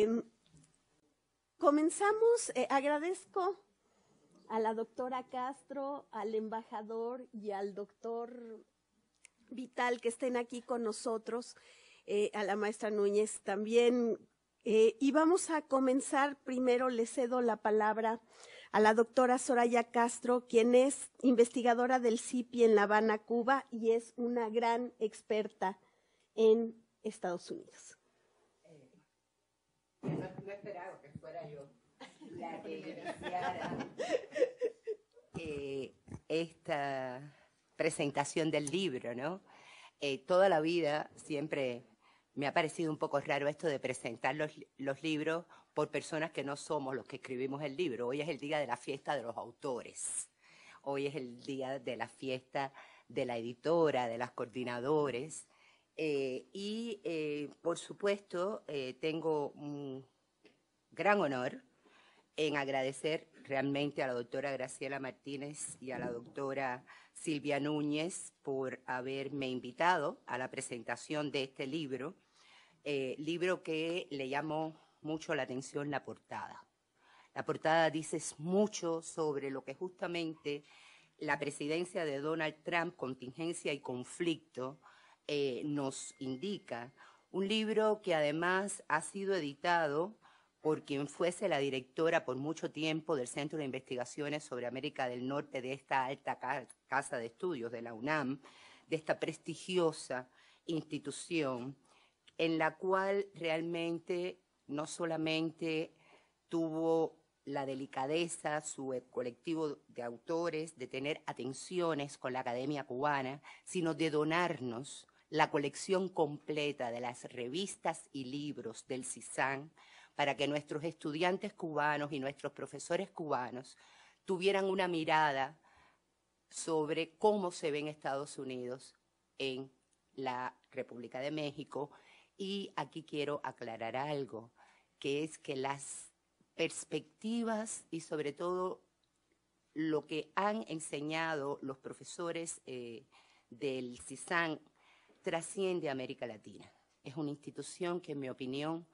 Este, comenzamos, eh, agradezco a la doctora Castro, al embajador y al doctor Vital que estén aquí con nosotros, eh, a la maestra Núñez también. Eh, y vamos a comenzar, primero le cedo la palabra a la doctora Soraya Castro, quien es investigadora del CIPI en La Habana, Cuba, y es una gran experta en Estados Unidos. No, esperaba que fuera yo la que iniciara eh, esta presentación del libro, ¿no? Eh, toda la vida siempre me ha parecido un poco raro esto de presentar los, los, libros por personas que no somos los que escribimos el libro. Hoy es el día de la fiesta de los autores. Hoy es el día de la fiesta de la editora, de las coordinadores. Eh, y, eh, por supuesto, eh, tengo un gran honor en agradecer realmente a la doctora Graciela Martínez y a la doctora Silvia Núñez por haberme invitado a la presentación de este libro, libro que le llamó mucho la atención la portada. La portada dice mucho sobre lo que justamente la presidencia de Donald Trump, contingencia y conflicto, eh, nos indica. Un libro que además ha sido editado por quien fuese la directora por mucho tiempo del Centro de Investigaciones sobre América del Norte de esta alta casa de estudios de la UNAM, de esta prestigiosa institución, en la cual realmente no solamente tuvo la delicadeza, su eh, colectivo de autores, de tener atenciones con la Academia Cubana, sino de donarnos la colección completa de las revistas y libros del CISAN para que nuestros estudiantes cubanos y nuestros profesores cubanos tuvieran una mirada sobre cómo se ven Estados Unidos en la República de México. Y aquí quiero aclarar algo, que es que las perspectivas y sobre todo lo que han enseñado los profesores eh, del CISAN trasciende América Latina. Es una institución que, en mi opinión,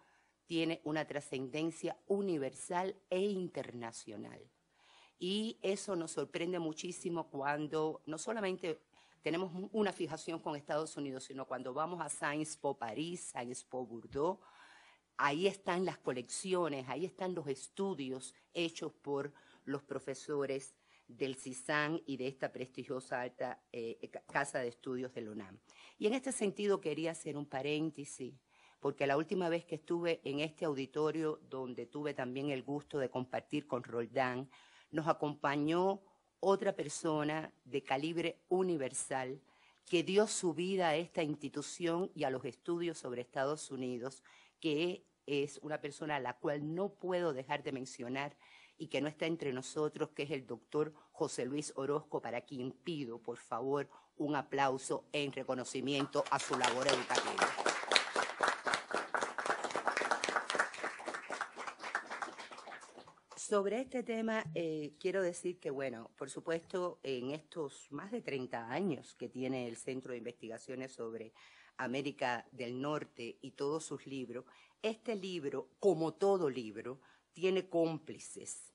tiene una trascendencia universal e internacional. Y eso nos sorprende muchísimo cuando no solamente tenemos una fijación con Estados Unidos, sino cuando vamos a Science Po París, Science Po Bordeaux, ahí están las colecciones, ahí están los estudios hechos por los profesores del CISAN y de esta prestigiosa alta eh, casa de estudios del UNAM. Y en este sentido quería hacer un paréntesis, porque la última vez que estuve en este auditorio, donde tuve también el gusto de compartir con Roldán, nos acompañó otra persona de calibre universal que dio su vida a esta institución y a los estudios sobre Estados Unidos, que es una persona a la cual no puedo dejar de mencionar y que no está entre nosotros, que es el doctor José Luis Orozco, para quien pido, por favor, un aplauso en reconocimiento a su labor educativa. Sobre este tema, eh, quiero decir que, bueno, por supuesto, en estos más de 30 años que tiene el Centro de Investigaciones sobre América del Norte y todos sus libros, este libro, como todo libro, tiene cómplices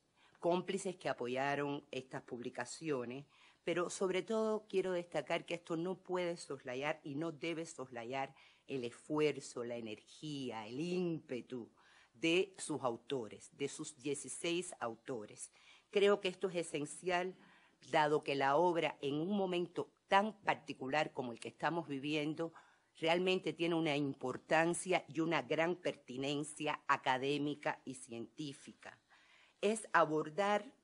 cómplices que apoyaron estas publicaciones, pero sobre todo quiero destacar que esto no puede soslayar y no debe soslayar el esfuerzo, la energía, el ímpetu de sus autores, de sus 16 autores. Creo que esto es esencial, dado que la obra en un momento tan particular como el que estamos viviendo, realmente tiene una importancia y una gran pertinencia académica y científica es abordar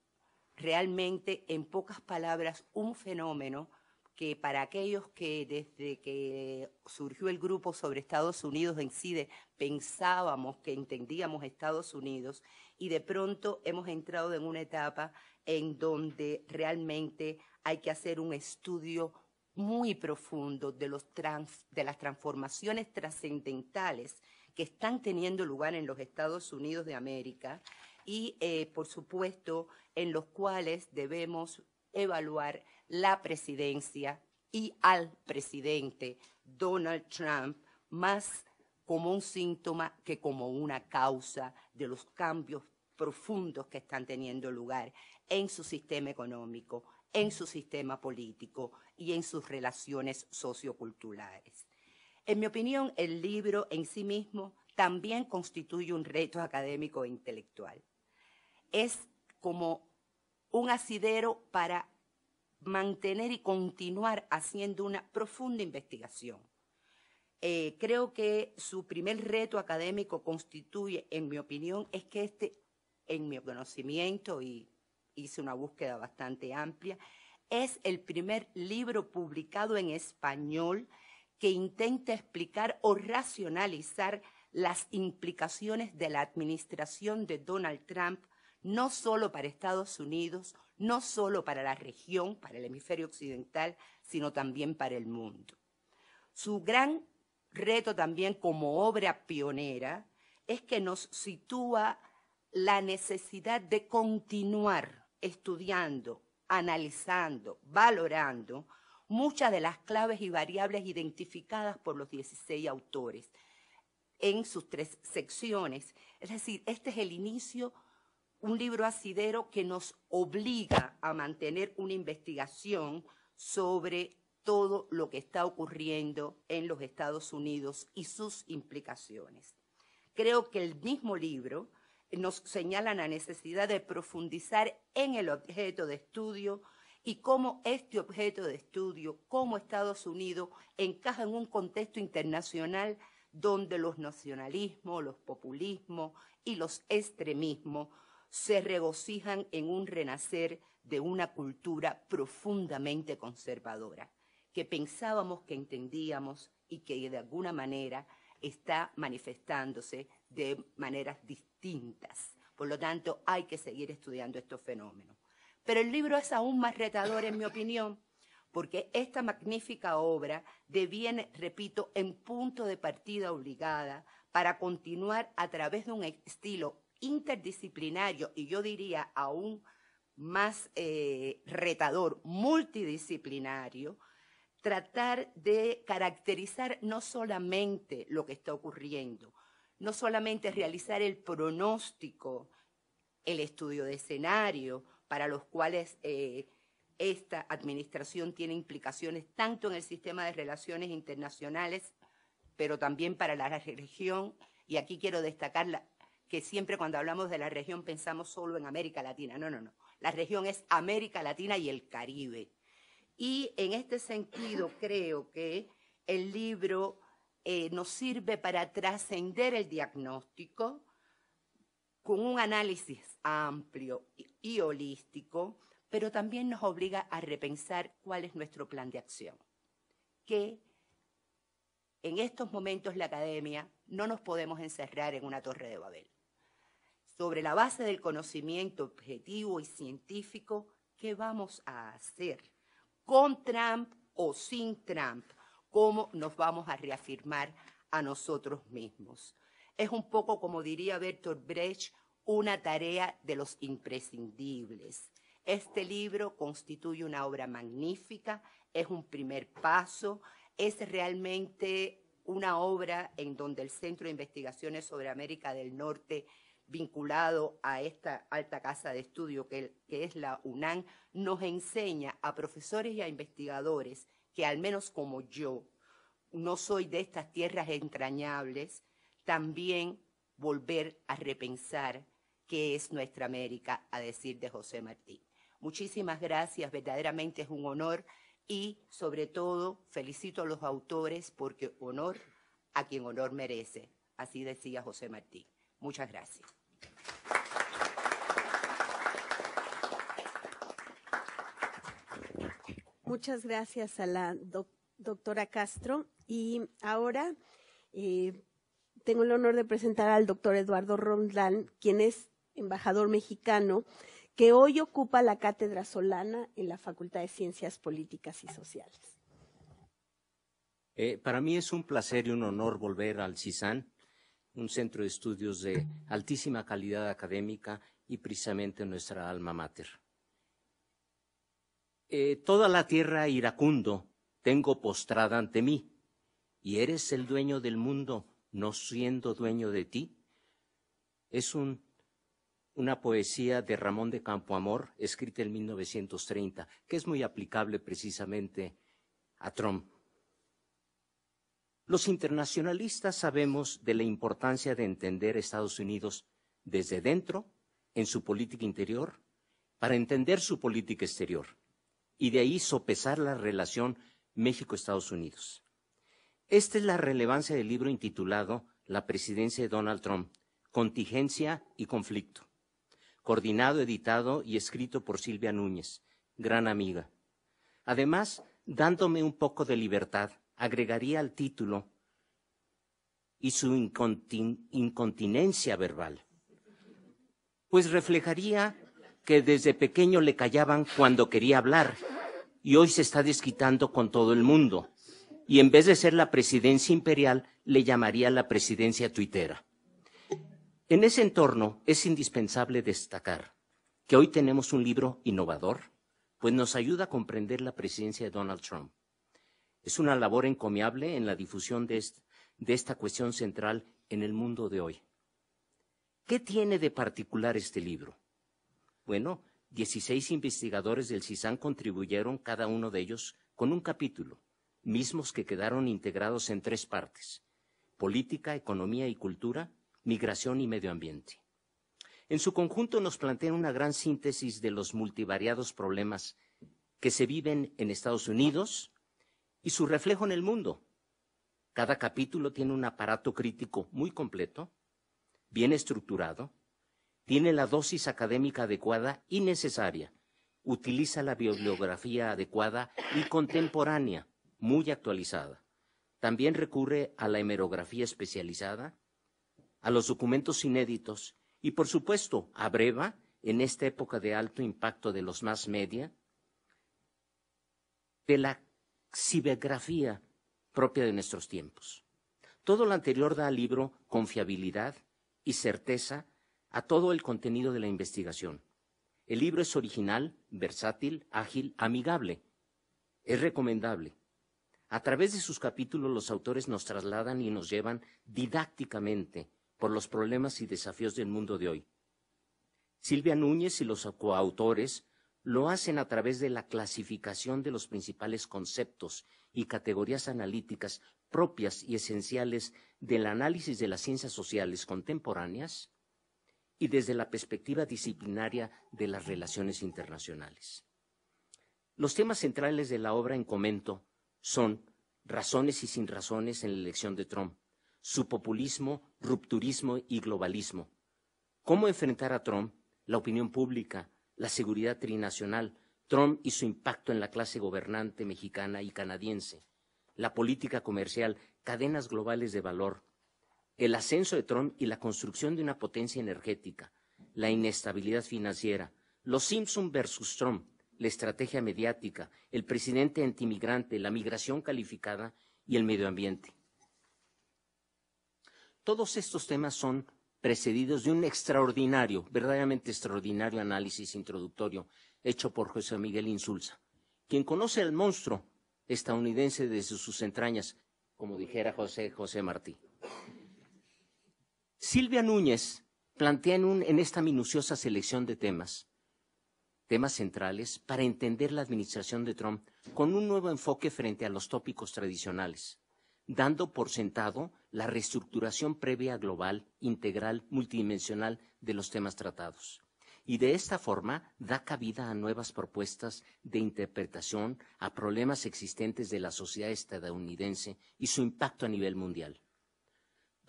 realmente en pocas palabras un fenómeno que para aquellos que desde que surgió el grupo sobre Estados Unidos en CIDE pensábamos que entendíamos Estados Unidos y de pronto hemos entrado en una etapa en donde realmente hay que hacer un estudio muy profundo de, de las transformaciones trascendentales que están teniendo lugar en los Estados Unidos de América y, eh, por supuesto, en los cuales debemos evaluar la presidencia y al presidente Donald Trump más como un síntoma que como una causa de los cambios profundos que están teniendo lugar en su sistema económico, en su sistema político y en sus relaciones socioculturales. En mi opinión, el libro en sí mismo también constituye un reto académico e intelectual es como un asidero para mantener y continuar haciendo una profunda investigación. Eh, creo que su primer reto académico constituye, en mi opinión, es que este, en mi conocimiento, y hice una búsqueda bastante amplia, es el primer libro publicado en español que intenta explicar o racionalizar las implicaciones de la administración de Donald Trump no solo para Estados Unidos, no solo para la región, para el hemisferio occidental, sino también para el mundo. Su gran reto también como obra pionera es que nos sitúa la necesidad de continuar estudiando, analizando, valorando muchas de las claves y variables identificadas por los 16 autores en sus tres secciones. Es decir, este es el inicio un libro asidero que nos obliga a mantener una investigación sobre todo lo que está ocurriendo en los Estados Unidos y sus implicaciones. Creo que el mismo libro nos señala la necesidad de profundizar en el objeto de estudio y cómo este objeto de estudio, cómo Estados Unidos encaja en un contexto internacional donde los nacionalismos, los populismos y los extremismos se regocijan en un renacer de una cultura profundamente conservadora, que pensábamos que entendíamos y que de alguna manera está manifestándose de maneras distintas. Por lo tanto, hay que seguir estudiando estos fenómenos. Pero el libro es aún más retador, en mi opinión, porque esta magnífica obra deviene, repito, en punto de partida obligada para continuar a través de un estilo interdisciplinario y yo diría aún más eh, retador, multidisciplinario, tratar de caracterizar no solamente lo que está ocurriendo, no solamente realizar el pronóstico, el estudio de escenario, para los cuales eh, esta administración tiene implicaciones tanto en el sistema de relaciones internacionales, pero también para la región. Y aquí quiero destacar la, que siempre cuando hablamos de la región pensamos solo en América Latina. No, no, no. La región es América Latina y el Caribe. Y en este sentido creo que el libro eh, nos sirve para trascender el diagnóstico con un análisis amplio y holístico, pero también nos obliga a repensar cuál es nuestro plan de acción. Que en estos momentos la academia no nos podemos encerrar en una torre de Babel sobre la base del conocimiento objetivo y científico ¿qué vamos a hacer con Trump o sin Trump, cómo nos vamos a reafirmar a nosotros mismos. Es un poco, como diría Bertolt Brecht, una tarea de los imprescindibles. Este libro constituye una obra magnífica, es un primer paso, es realmente una obra en donde el Centro de Investigaciones sobre América del Norte vinculado a esta alta casa de estudio que, es la UNAM, nos enseña a profesores y a investigadores que al menos como yo no soy de estas tierras entrañables, también volver a repensar qué es nuestra América, a decir de José Martí. Muchísimas gracias, verdaderamente es un honor y sobre todo felicito a los autores porque honor a quien honor merece, así decía José Martí. Muchas gracias. Muchas gracias a la doctora Castro. Y ahora eh, tengo el honor de presentar al doctor Eduardo Rondán, quien es embajador mexicano, que hoy ocupa la cátedra Solana en la Facultad de Ciencias Políticas y Sociales. Eh, para mí es un placer y un honor volver al CISAN, un centro de estudios de altísima calidad académica y precisamente nuestra alma mater. Eh, toda la tierra iracundo tengo postrada ante mí, y eres el dueño del mundo no siendo dueño de ti. Es una poesía de Ramón de Campoamor, escrita en 1930, que es muy aplicable precisamente a Trump. Los internacionalistas sabemos de la importancia de entender Estados Unidos desde dentro, en su política interior, para entender su política exterior y de ahí sopesar la relación México-Estados Unidos. Esta es la relevancia del libro intitulado La presidencia de Donald Trump, Contingencia y Conflicto, coordinado, editado y escrito por Silvia Núñez, gran amiga. Además, dándome un poco de libertad, agregaría al título y su incontinencia verbal, pues reflejaría que desde pequeño le callaban cuando quería hablar y hoy se está desquitando con todo el mundo. Y en vez de ser la presidencia imperial, le llamaría la presidencia tuitera. En ese entorno es indispensable destacar que hoy tenemos un libro innovador, pues nos ayuda a comprender la presidencia de Donald Trump. Es una labor encomiable en la difusión de, de esta cuestión central en el mundo de hoy. ¿Qué tiene de particular este libro? Bueno, 16 investigadores del CISAN contribuyeron cada uno de ellos con un capítulo, mismos que quedaron integrados en tres partes, política, economía y cultura, migración y medio ambiente. En su conjunto nos plantea una gran síntesis de los multivariados problemas que se viven en Estados Unidos y su reflejo en el mundo. Cada capítulo tiene un aparato crítico muy completo, bien estructurado, tiene la dosis académica adecuada y necesaria, utiliza la bibliografía adecuada y contemporánea, muy actualizada. También recurre a la hemerografía especializada, a los documentos inéditos y, por supuesto, a breva en esta época de alto impacto de los más media, de la cibergrafía propia de nuestros tiempos. Todo lo anterior da al libro confiabilidad y certeza a todo el contenido de la investigación. El libro es original, versátil, ágil, amigable. Es recomendable. A través de sus capítulos los autores nos trasladan y nos llevan didácticamente por los problemas y desafíos del mundo de hoy. Silvia Núñez y los coautores lo hacen a través de la clasificación de los principales conceptos y categorías analíticas propias y esenciales del análisis de las ciencias sociales contemporáneas, y desde la perspectiva disciplinaria de las relaciones internacionales. Los temas centrales de la obra en comento son razones y sin razones en la elección de Trump, su populismo, rupturismo y globalismo, cómo enfrentar a Trump, la opinión pública, la seguridad trinacional, Trump y su impacto en la clase gobernante mexicana y canadiense, la política comercial, cadenas globales de valor, el ascenso de Trump y la construcción de una potencia energética, la inestabilidad financiera, los Simpson versus Trump, la estrategia mediática, el presidente antimigrante, la migración calificada y el medio ambiente. Todos estos temas son precedidos de un extraordinario, verdaderamente extraordinario análisis introductorio hecho por José Miguel Insulza, quien conoce al monstruo estadounidense desde sus entrañas, como dijera José José Martí. Silvia Núñez plantea en, en esta minuciosa selección de temas, temas centrales para entender la administración de Trump con un nuevo enfoque frente a los tópicos tradicionales, dando por sentado la reestructuración previa global, integral, multidimensional de los temas tratados. Y de esta forma da cabida a nuevas propuestas de interpretación a problemas existentes de la sociedad estadounidense y su impacto a nivel mundial.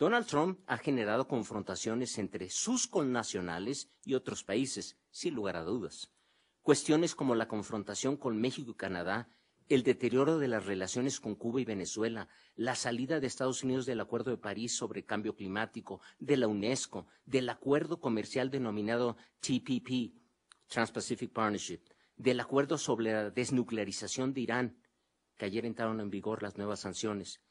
Donald Trump ha generado confrontaciones entre sus connacionales y otros países, sin lugar a dudas. Cuestiones como la confrontación con México y Canadá, el deterioro de las relaciones con Cuba y Venezuela, la salida de Estados Unidos del Acuerdo de París sobre cambio climático, de la UNESCO, del acuerdo comercial denominado TPP, Trans-Pacific Partnership, del acuerdo sobre la desnuclearización de Irán, que ayer entraron en vigor las nuevas sanciones,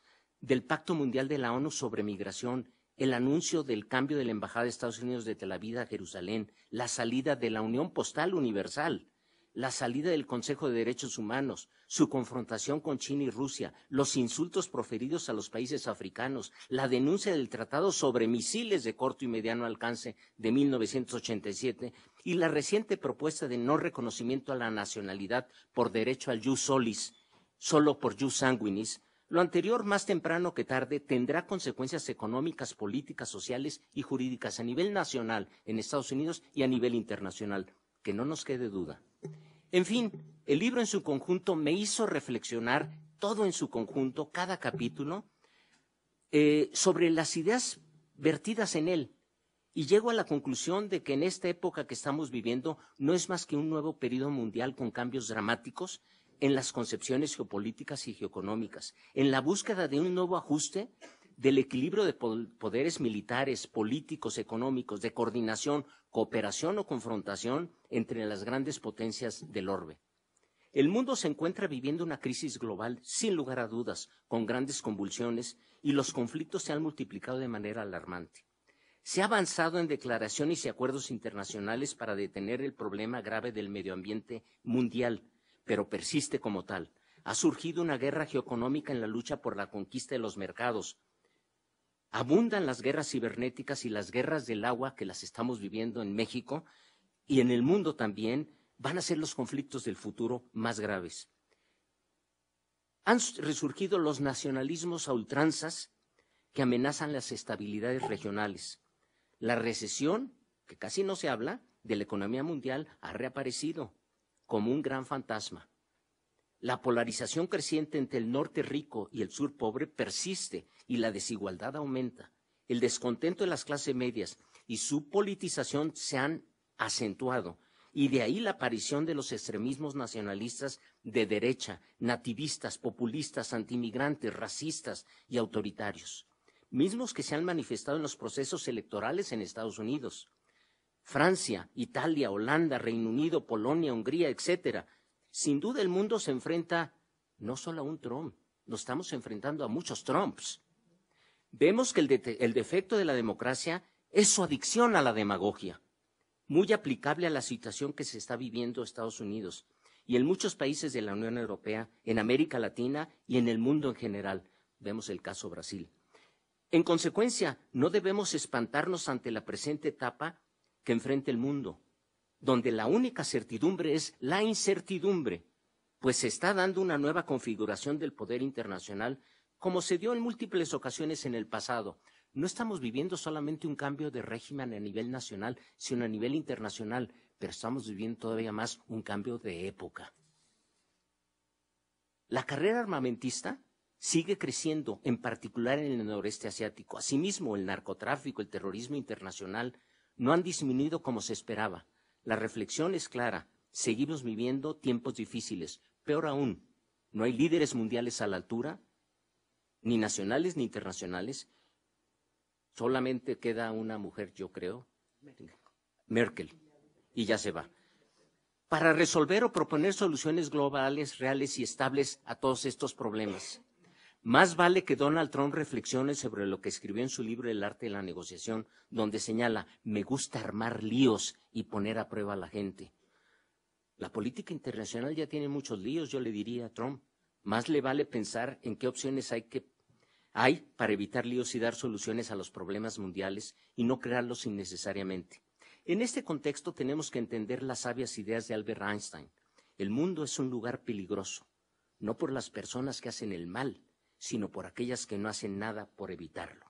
del Pacto Mundial de la ONU sobre Migración, el anuncio del cambio de la Embajada de Estados Unidos de Tel Aviv a Jerusalén, la salida de la Unión Postal Universal, la salida del Consejo de Derechos Humanos, su confrontación con China y Rusia, los insultos proferidos a los países africanos, la denuncia del Tratado sobre Misiles de Corto y Mediano Alcance de 1987 y la reciente propuesta de no reconocimiento a la nacionalidad por derecho al jus solis, solo por jus sanguinis, lo anterior, más temprano que tarde, tendrá consecuencias económicas, políticas, sociales y jurídicas a nivel nacional en Estados Unidos y a nivel internacional, que no nos quede duda. En fin, el libro en su conjunto me hizo reflexionar todo en su conjunto, cada capítulo, eh, sobre las ideas vertidas en él. Y llego a la conclusión de que en esta época que estamos viviendo no es más que un nuevo periodo mundial con cambios dramáticos en las concepciones geopolíticas y geoeconómicas, en la búsqueda de un nuevo ajuste del equilibrio de poderes militares, políticos, económicos, de coordinación, cooperación o confrontación entre las grandes potencias del orbe. El mundo se encuentra viviendo una crisis global, sin lugar a dudas, con grandes convulsiones, y los conflictos se han multiplicado de manera alarmante. Se ha avanzado en declaraciones y acuerdos internacionales para detener el problema grave del medio ambiente mundial, pero persiste como tal. Ha surgido una guerra geoeconómica en la lucha por la conquista de los mercados. Abundan las guerras cibernéticas y las guerras del agua que las estamos viviendo en México y en el mundo también van a ser los conflictos del futuro más graves. Han resurgido los nacionalismos a ultranzas que amenazan las estabilidades regionales. La recesión, que casi no se habla, de la economía mundial ha reaparecido como un gran fantasma. La polarización creciente entre el norte rico y el sur pobre persiste y la desigualdad aumenta. El descontento de las clases medias y su politización se han acentuado y de ahí la aparición de los extremismos nacionalistas de derecha, nativistas, populistas, antimigrantes, racistas y autoritarios, mismos que se han manifestado en los procesos electorales en Estados Unidos. Francia, Italia, Holanda, Reino Unido, Polonia, Hungría, etcétera. Sin duda el mundo se enfrenta no solo a un Trump, nos estamos enfrentando a muchos Trumps. Vemos que el, el defecto de la democracia es su adicción a la demagogia, muy aplicable a la situación que se está viviendo en Estados Unidos y en muchos países de la Unión Europea, en América Latina y en el mundo en general. Vemos el caso Brasil. En consecuencia, no debemos espantarnos ante la presente etapa que enfrenta el mundo, donde la única certidumbre es la incertidumbre, pues se está dando una nueva configuración del poder internacional como se dio en múltiples ocasiones en el pasado. No estamos viviendo solamente un cambio de régimen a nivel nacional, sino a nivel internacional, pero estamos viviendo todavía más un cambio de época. La carrera armamentista sigue creciendo, en particular en el noreste asiático. Asimismo, el narcotráfico, el terrorismo internacional, no han disminuido como se esperaba. La reflexión es clara. Seguimos viviendo tiempos difíciles. Peor aún, no hay líderes mundiales a la altura, ni nacionales ni internacionales. Solamente queda una mujer, yo creo, Merkel, y ya se va. Para resolver o proponer soluciones globales, reales y estables a todos estos problemas. Más vale que Donald Trump reflexione sobre lo que escribió en su libro El arte de la negociación, donde señala, me gusta armar líos y poner a prueba a la gente. La política internacional ya tiene muchos líos, yo le diría a Trump. Más le vale pensar en qué opciones hay, para evitar líos y dar soluciones a los problemas mundiales y no crearlos innecesariamente. En este contexto tenemos que entender las sabias ideas de Albert Einstein. El mundo es un lugar peligroso, no por las personas que hacen el mal, sino por aquellas que no hacen nada por evitarlo.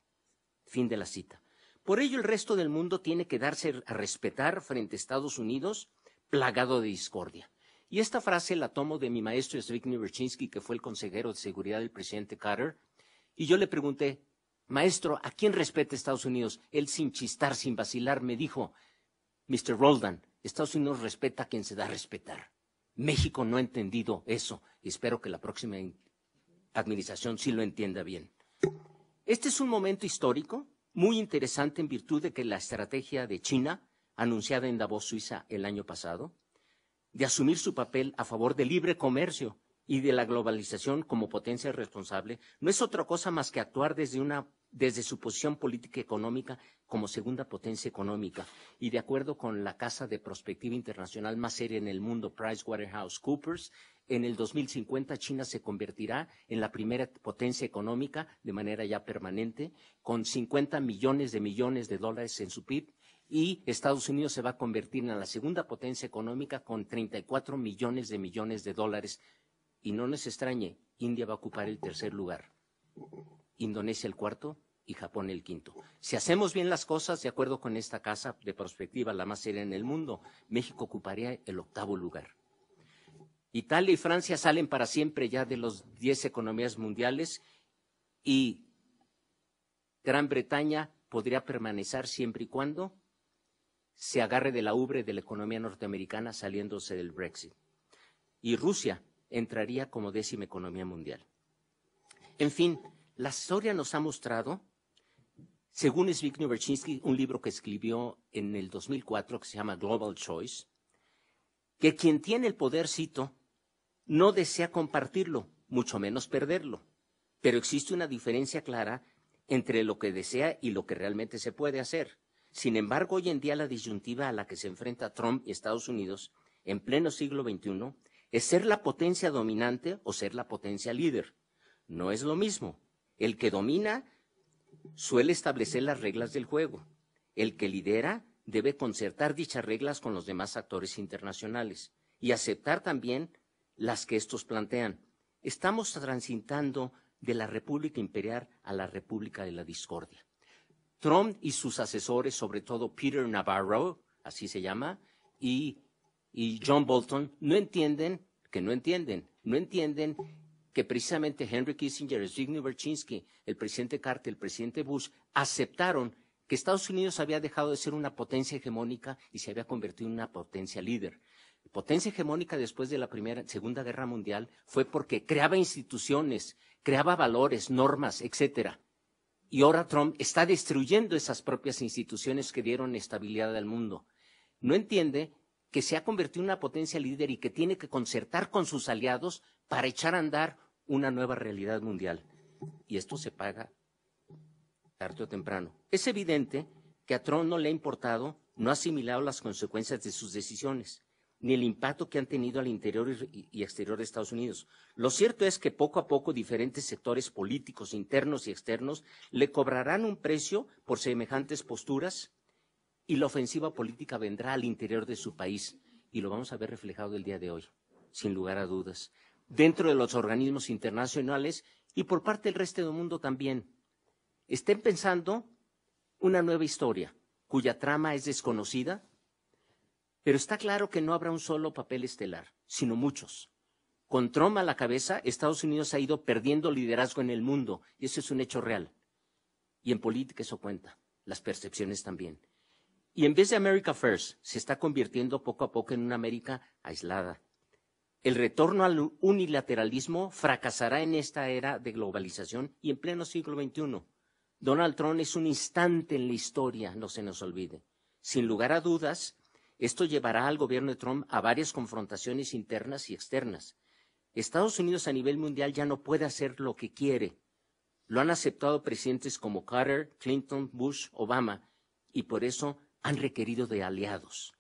Fin de la cita. Por ello el resto del mundo tiene que darse a respetar frente a Estados Unidos plagado de discordia. Y esta frase la tomo de mi maestro Zbigniew Berchinski, que fue el consejero de seguridad del presidente Carter, y yo le pregunté, maestro, ¿a quién respeta Estados Unidos? Él sin chistar, sin vacilar, me dijo, Mr. Roldan, Estados Unidos respeta a quien se da a respetar. México no ha entendido eso. y Espero que la próxima administración si lo entienda bien. Este es un momento histórico muy interesante en virtud de que la estrategia de China, anunciada en Davos, Suiza, el año pasado, de asumir su papel a favor del libre comercio y de la globalización como potencia responsable, no es otra cosa más que actuar desde, una, desde su posición política económica como segunda potencia económica. Y de acuerdo con la casa de prospectiva internacional más seria en el mundo, PricewaterhouseCoopers, en el 2050 China se convertirá en la primera potencia económica de manera ya permanente, con 50 millones de millones de dólares en su PIB, y Estados Unidos se va a convertir en la segunda potencia económica con 34 millones de millones de dólares. Y no nos extrañe, India va a ocupar el tercer lugar, Indonesia el cuarto y Japón el quinto. Si hacemos bien las cosas, de acuerdo con esta casa de perspectiva, la más seria en el mundo, México ocuparía el octavo lugar. Italia y Francia salen para siempre ya de las 10 economías mundiales y Gran Bretaña podría permanecer siempre y cuando se agarre de la ubre de la economía norteamericana saliéndose del Brexit. Y Rusia entraría como décima economía mundial. En fin, la historia nos ha mostrado, según Zbigniew un libro que escribió en el 2004 que se llama Global Choice, que quien tiene el poder, cito, no desea compartirlo, mucho menos perderlo. Pero existe una diferencia clara entre lo que desea y lo que realmente se puede hacer. Sin embargo, hoy en día la disyuntiva a la que se enfrenta Trump y Estados Unidos en pleno siglo XXI es ser la potencia dominante o ser la potencia líder. No es lo mismo. El que domina suele establecer las reglas del juego. El que lidera debe concertar dichas reglas con los demás actores internacionales y aceptar también las que estos plantean. Estamos transitando de la República Imperial a la República de la Discordia. Trump y sus asesores, sobre todo Peter Navarro, así se llama, y, John Bolton, no entienden que no entienden, no entienden que precisamente Henry Kissinger, Zbigniew Brzezinski, el presidente Carter, el presidente Bush, aceptaron que Estados Unidos había dejado de ser una potencia hegemónica y se había convertido en una potencia líder potencia hegemónica después de la primera, Segunda Guerra Mundial fue porque creaba instituciones, creaba valores, normas, etcétera. Y ahora Trump está destruyendo esas propias instituciones que dieron estabilidad al mundo. No entiende que se ha convertido en una potencia líder y que tiene que concertar con sus aliados para echar a andar una nueva realidad mundial. Y esto se paga tarde o temprano. Es evidente que a Trump no le ha importado, no ha asimilado las consecuencias de sus decisiones ni el impacto que han tenido al interior y exterior de Estados Unidos. Lo cierto es que poco a poco diferentes sectores políticos internos y externos le cobrarán un precio por semejantes posturas y la ofensiva política vendrá al interior de su país y lo vamos a ver reflejado el día de hoy, sin lugar a dudas, dentro de los organismos internacionales y por parte del resto del mundo también. Estén pensando una nueva historia cuya trama es desconocida pero está claro que no habrá un solo papel estelar, sino muchos. Con Trump a la cabeza, Estados Unidos ha ido perdiendo liderazgo en el mundo, y eso es un hecho real. Y en política eso cuenta, las percepciones también. Y en vez de America First, se está convirtiendo poco a poco en una América aislada. El retorno al unilateralismo fracasará en esta era de globalización y en pleno siglo XXI. Donald Trump es un instante en la historia, no se nos olvide. Sin lugar a dudas, esto llevará al gobierno de Trump a varias confrontaciones internas y externas. Estados Unidos a nivel mundial ya no puede hacer lo que quiere. Lo han aceptado presidentes como Carter, Clinton, Bush, Obama, y por eso han requerido de aliados.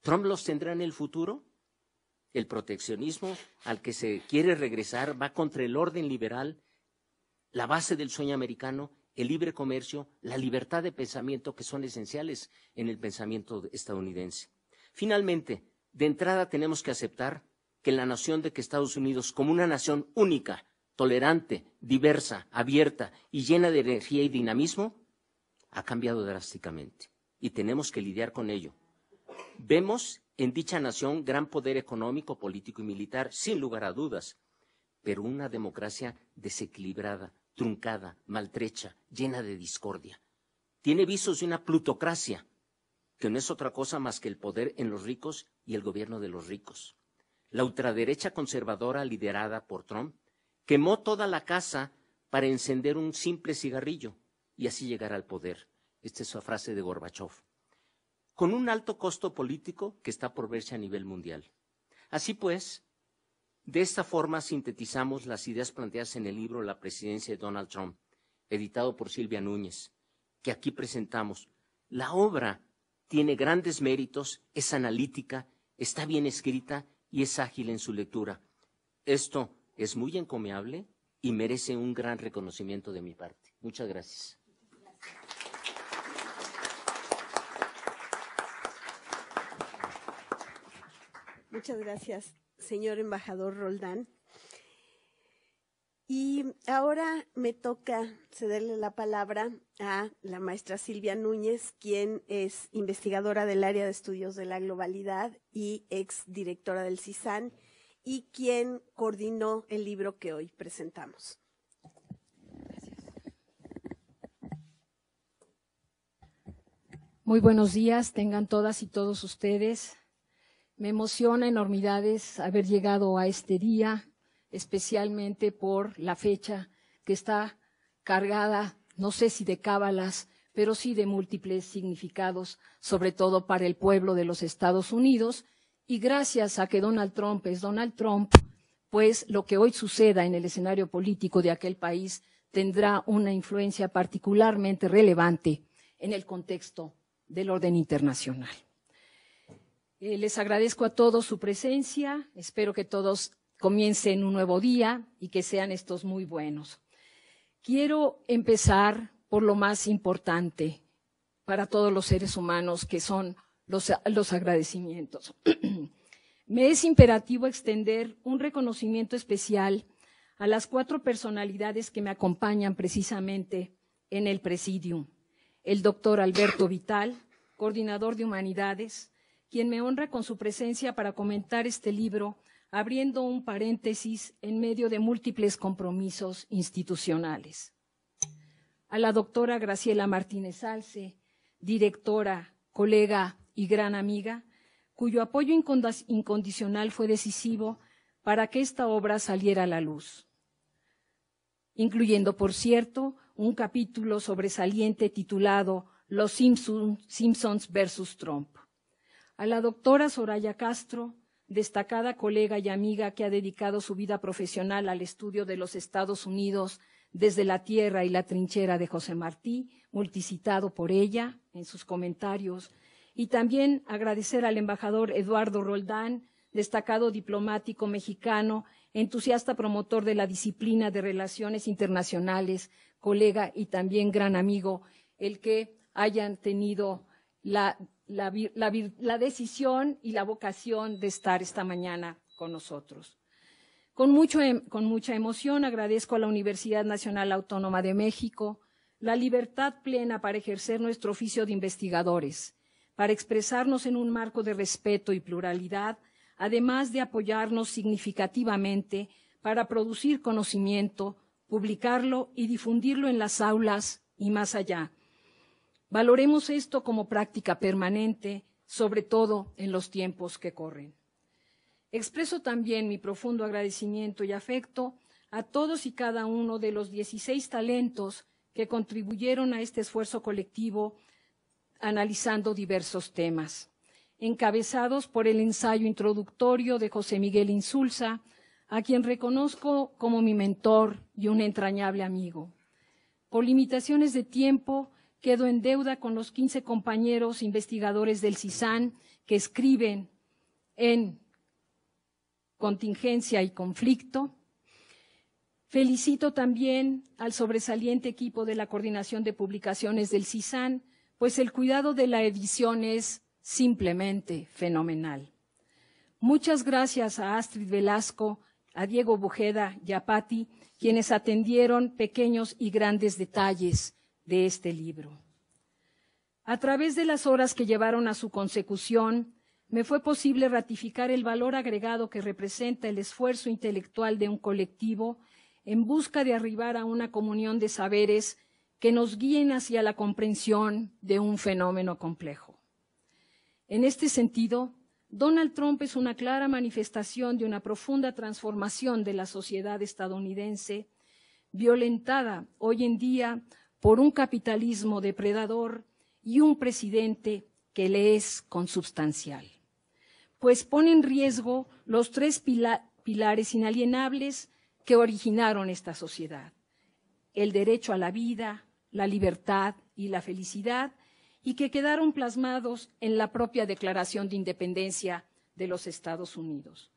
¿Trump los tendrá en el futuro? El proteccionismo al que se quiere regresar va contra el orden liberal, la base del sueño americano el libre comercio, la libertad de pensamiento que son esenciales en el pensamiento estadounidense. Finalmente, de entrada tenemos que aceptar que la nación de que Estados Unidos, como una nación única, tolerante, diversa, abierta y llena de energía y dinamismo, ha cambiado drásticamente y tenemos que lidiar con ello. Vemos en dicha nación gran poder económico, político y militar, sin lugar a dudas, pero una democracia desequilibrada, truncada, maltrecha, llena de discordia. Tiene visos de una plutocracia, que no es otra cosa más que el poder en los ricos y el gobierno de los ricos. La ultraderecha conservadora liderada por Trump quemó toda la casa para encender un simple cigarrillo y así llegar al poder. Esta es su frase de Gorbachev. Con un alto costo político que está por verse a nivel mundial. Así pues, de esta forma sintetizamos las ideas planteadas en el libro La presidencia de Donald Trump, editado por Silvia Núñez, que aquí presentamos. La obra tiene grandes méritos, es analítica, está bien escrita y es ágil en su lectura. Esto es muy encomiable y merece un gran reconocimiento de mi parte. Muchas gracias. Muchas gracias señor embajador Roldán. Y ahora me toca cederle la palabra a la maestra Silvia Núñez, quien es investigadora del área de estudios de la globalidad y ex directora del CISAN, y quien coordinó el libro que hoy presentamos. Muy buenos días, tengan todas y todos ustedes. Me emociona enormidades haber llegado a este día, especialmente por la fecha que está cargada, no sé si de cábalas, pero sí de múltiples significados, sobre todo para el pueblo de los Estados Unidos. Y gracias a que Donald Trump es Donald Trump, pues lo que hoy suceda en el escenario político de aquel país tendrá una influencia particularmente relevante en el contexto del orden internacional. Eh, les agradezco a todos su presencia. Espero que todos comiencen un nuevo día y que sean estos muy buenos. Quiero empezar por lo más importante para todos los seres humanos, que son los agradecimientos. Me es imperativo extender un reconocimiento especial a las cuatro personalidades que me acompañan precisamente en el presidium. El doctor Alberto Vital, coordinador de humanidades, quien me honra con su presencia para comentar este libro, abriendo un paréntesis en medio de múltiples compromisos institucionales. A la doctora Graciela Martínez Alce, directora, colega y gran amiga, cuyo apoyo incondicional fue decisivo para que esta obra saliera a la luz, incluyendo, por cierto, un capítulo sobresaliente titulado Los Simpsons, Simpsons versus Trump a la doctora Soraya Castro, destacada colega y amiga que ha dedicado su vida profesional al estudio de los Estados Unidos desde la tierra y la trinchera de José Martí, multicitado por ella en sus comentarios, y también agradecer al embajador Eduardo Roldán, destacado diplomático mexicano, entusiasta promotor de la disciplina de relaciones internacionales, colega y también gran amigo, el que hayan tenido la la, decisión y la vocación de estar esta mañana con nosotros. Em, con mucha emoción agradezco a la Universidad Nacional Autónoma de México la libertad plena para ejercer nuestro oficio de investigadores, para expresarnos en un marco de respeto y pluralidad, además de apoyarnos significativamente para producir conocimiento, publicarlo y difundirlo en las aulas y más allá, Valoremos esto como práctica permanente, sobre todo en los tiempos que corren. Expreso también mi profundo agradecimiento y afecto a todos y cada uno de los 16 talentos que contribuyeron a este esfuerzo colectivo analizando diversos temas, encabezados por el ensayo introductorio de José Miguel Insulza, a quien reconozco como mi mentor y un entrañable amigo. Por limitaciones de tiempo, Quedo en deuda con los 15 compañeros investigadores del CISAN que escriben en contingencia y conflicto. Felicito también al sobresaliente equipo de la Coordinación de Publicaciones del CISAN, pues el cuidado de la edición es simplemente fenomenal. Muchas gracias a Astrid Velasco, a Diego Bujeda y a Patti, quienes atendieron pequeños y grandes detalles de este libro. A través de las horas que llevaron a su consecución, me fue posible ratificar el valor agregado que representa el esfuerzo intelectual de un colectivo en busca de arribar a una comunión de saberes que nos guíen hacia la comprensión de un fenómeno complejo. En este sentido, Donald Trump es una clara manifestación de una profunda transformación de la sociedad estadounidense, violentada hoy en día por un capitalismo depredador y un presidente que le es consubstancial, pues pone en riesgo los tres pilares inalienables que originaron esta sociedad, el derecho a la vida, la libertad y la felicidad, y que quedaron plasmados en la propia Declaración de Independencia de los Estados Unidos.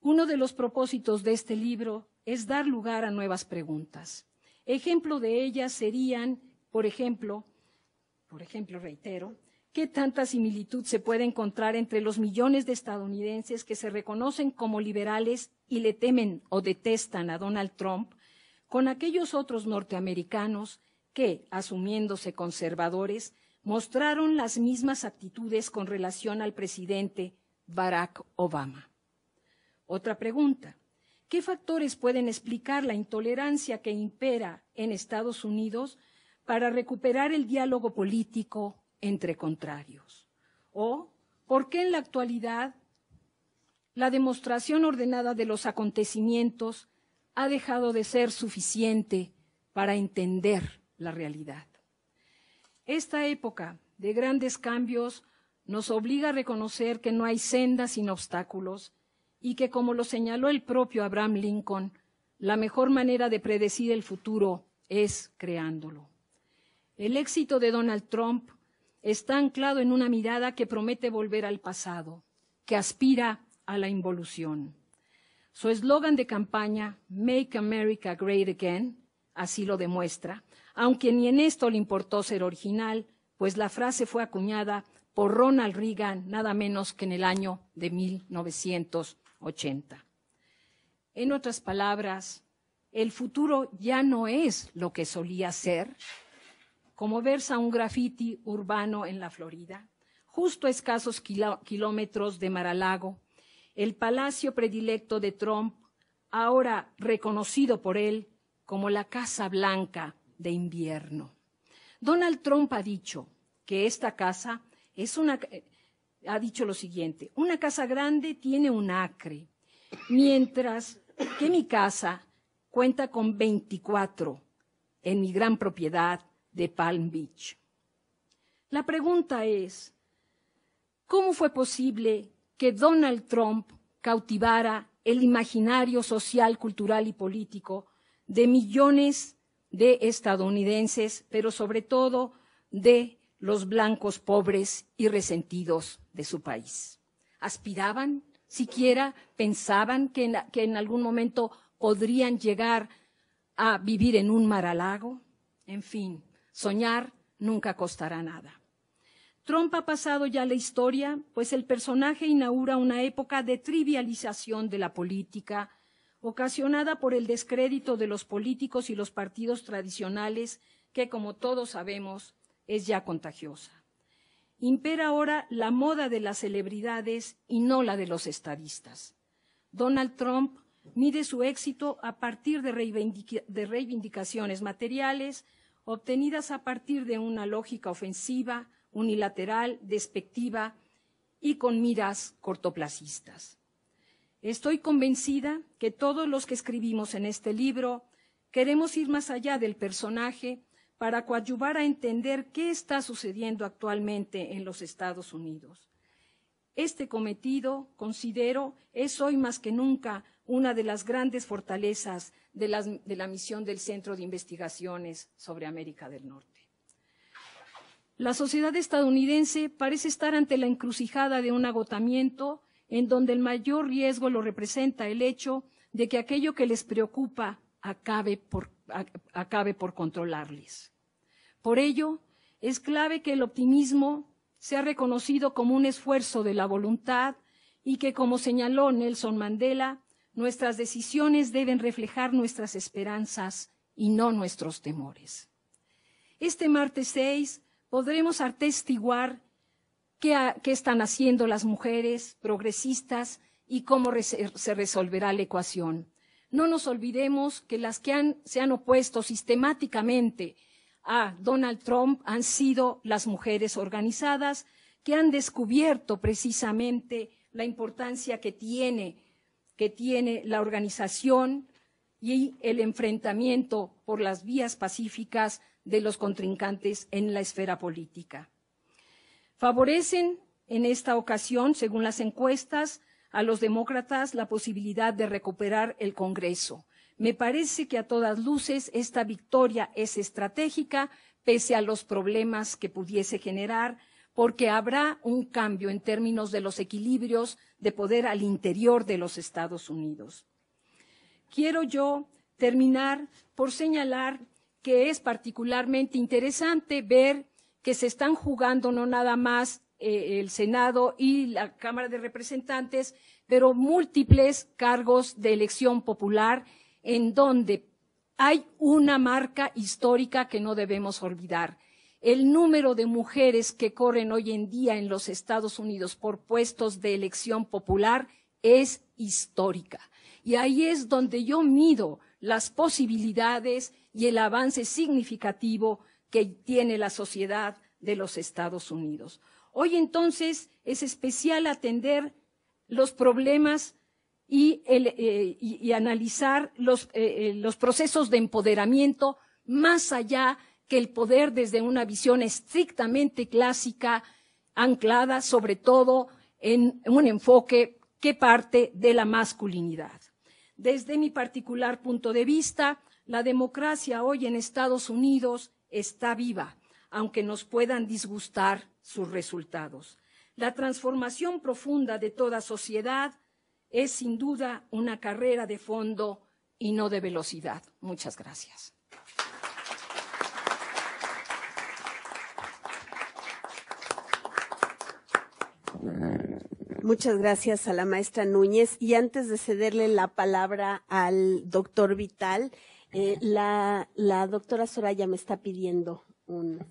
Uno de los propósitos de este libro es dar lugar a nuevas preguntas, Ejemplo de ellas serían, por ejemplo, por ejemplo, reitero, ¿Qué tanta similitud se puede encontrar entre los millones de estadounidenses que se reconocen como liberales y le temen o detestan a Donald Trump con aquellos otros norteamericanos que, asumiéndose conservadores, mostraron las mismas actitudes con relación al presidente Barack Obama? Otra pregunta. ¿Qué factores pueden explicar la intolerancia que impera en Estados Unidos para recuperar el diálogo político entre contrarios? ¿O por qué en la actualidad la demostración ordenada de los acontecimientos ha dejado de ser suficiente para entender la realidad? Esta época de grandes cambios nos obliga a reconocer que no hay sendas sin obstáculos y que, como lo señaló el propio Abraham Lincoln, la mejor manera de predecir el futuro es creándolo. El éxito de Donald Trump está anclado en una mirada que promete volver al pasado, que aspira a la involución. Su eslogan de campaña, Make America Great Again, así lo demuestra, aunque ni en esto le importó ser original, pues la frase fue acuñada por Ronald Reagan nada menos que en el año de 1900. En otras palabras, el futuro ya no es lo que solía ser, como versa un graffiti urbano en la Florida, justo a escasos kilómetros de Maralago, el palacio predilecto de Trump, ahora reconocido por él como la Casa Blanca de invierno. Donald Trump ha dicho que esta casa es una, ha dicho lo siguiente, una casa grande tiene un acre, mientras que mi casa cuenta con 24 en mi gran propiedad de Palm Beach. La pregunta es, ¿cómo fue posible que Donald Trump cautivara el imaginario social, cultural y político de millones de estadounidenses, pero sobre todo de los blancos pobres y resentidos de su país. ¿Aspiraban? ¿Siquiera pensaban que en, algún momento podrían llegar a vivir en un maralago? En fin, soñar nunca costará nada. Trump ha pasado ya la historia, pues el personaje inaugura una época de trivialización de la política, ocasionada por el descrédito de los políticos y los partidos tradicionales que, como todos sabemos, es ya contagiosa. Impera ahora la moda de las celebridades y no la de los estadistas. Donald Trump mide su éxito a partir de, reivindicaciones materiales obtenidas a partir de una lógica ofensiva, unilateral, despectiva y con miras cortoplacistas. Estoy convencida que todos los que escribimos en este libro queremos ir más allá del personaje para coadyuvar a entender qué está sucediendo actualmente en los Estados Unidos. Este cometido, considero, es hoy más que nunca una de las grandes fortalezas de, la misión del Centro de Investigaciones sobre América del Norte. La sociedad estadounidense parece estar ante la encrucijada de un agotamiento en donde el mayor riesgo lo representa el hecho de que aquello que les preocupa acabe por acabe por controlarles. Por ello, es clave que el optimismo sea reconocido como un esfuerzo de la voluntad y que, como señaló Nelson Mandela, nuestras decisiones deben reflejar nuestras esperanzas y no nuestros temores. Este martes 6 podremos atestiguar qué, están haciendo las mujeres progresistas y cómo se resolverá la ecuación. No nos olvidemos que las que se han opuesto sistemáticamente a Donald Trump han sido las mujeres organizadas que han descubierto precisamente la importancia que tiene, que tiene la organización y el enfrentamiento por las vías pacíficas de los contrincantes en la esfera política. Favorecen en esta ocasión, según las encuestas, a los demócratas la posibilidad de recuperar el Congreso. Me parece que a todas luces esta victoria es estratégica pese a los problemas que pudiese generar, porque habrá un cambio en términos de los equilibrios de poder al interior de los Estados Unidos. Quiero yo terminar por señalar que es particularmente interesante ver que se están jugando no nada más eh, el Senado y la Cámara de Representantes, pero múltiples cargos de elección popular en donde hay una marca histórica que no debemos olvidar. El número de mujeres que corren hoy en día en los Estados Unidos por puestos de elección popular es histórica. Y ahí es donde yo mido las posibilidades y el avance significativo que tiene la sociedad de los Estados Unidos. Hoy entonces es especial atender los problemas y, eh, analizar eh, eh, los procesos de empoderamiento más allá que el poder desde una visión estrictamente clásica, anclada sobre todo en un enfoque que parte de la masculinidad. Desde mi particular punto de vista, la democracia hoy en Estados Unidos está viva, aunque nos puedan disgustar sus resultados. La transformación profunda de toda sociedad es sin duda una carrera de fondo y no de velocidad. Muchas gracias. Muchas gracias a la maestra Núñez. Y antes de cederle la palabra al doctor Vital, eh, la, la, doctora Soraya me está pidiendo un.